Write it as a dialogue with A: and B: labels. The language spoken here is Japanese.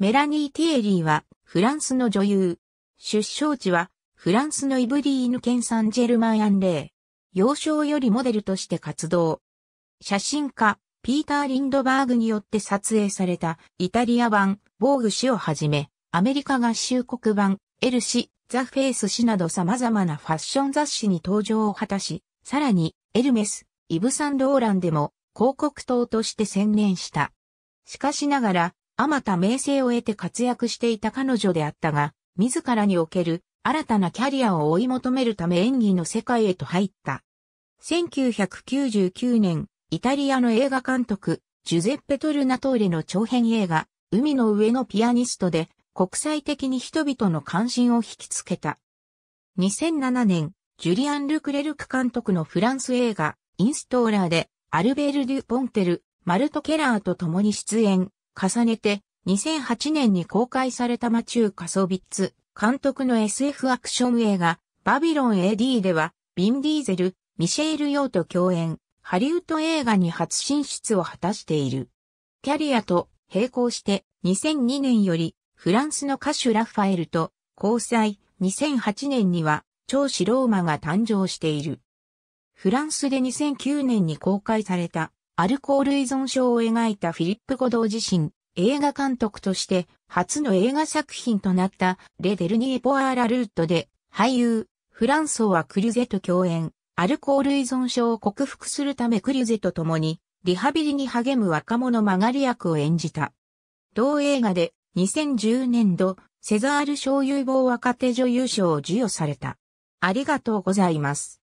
A: メラニー・ティエリーは、フランスの女優。出生地は、フランスのイブリーヌ県サンジェルマン・アンレー。幼少よりモデルとして活動。写真家、ピーター・リンドバーグによって撮影された、イタリア版、ボーグ氏をはじめ、アメリカ合衆国版、エルシ、ザ・フェイス氏など様々なファッション雑誌に登場を果たし、さらに、エルメス、イブ・サン・ローランでも、広告塔として専念した。しかしながら、あまた名声を得て活躍していた彼女であったが、自らにおける新たなキャリアを追い求めるため演技の世界へと入った。1999年、イタリアの映画監督、ジュゼッペ・トルナトーレの長編映画、海の上のピアニストで、国際的に人々の関心を引きつけた。2007年、ジュリアン・ルクレルク監督のフランス映画、インストーラーで、アルベール・デュ・ポンテル、マルト・ケラーと共に出演、重ねて、2008年に公開されたマチュー・カソビッツ、監督の SF アクション映画、バビロン AD では、ビン・ディーゼル、ミシェール・ヨーと共演、ハリウッド映画に初進出を果たしている。キャリアと並行して2002年よりフランスの歌手ラファエルと交際2008年には超シローマが誕生している。フランスで2009年に公開されたアルコール依存症を描いたフィリップ・ゴドー自身、映画監督として初の映画作品となったレ・デルニー・ポアーラ・ルートで俳優、フランソワ・クリュゼと共演、アルコール依存症を克服するためクリュゼと共にリハビリに励む若者曲がり役を演じた。同映画で2010年度セザール賞有望若手女優賞を授与された。
B: ありがとうございます。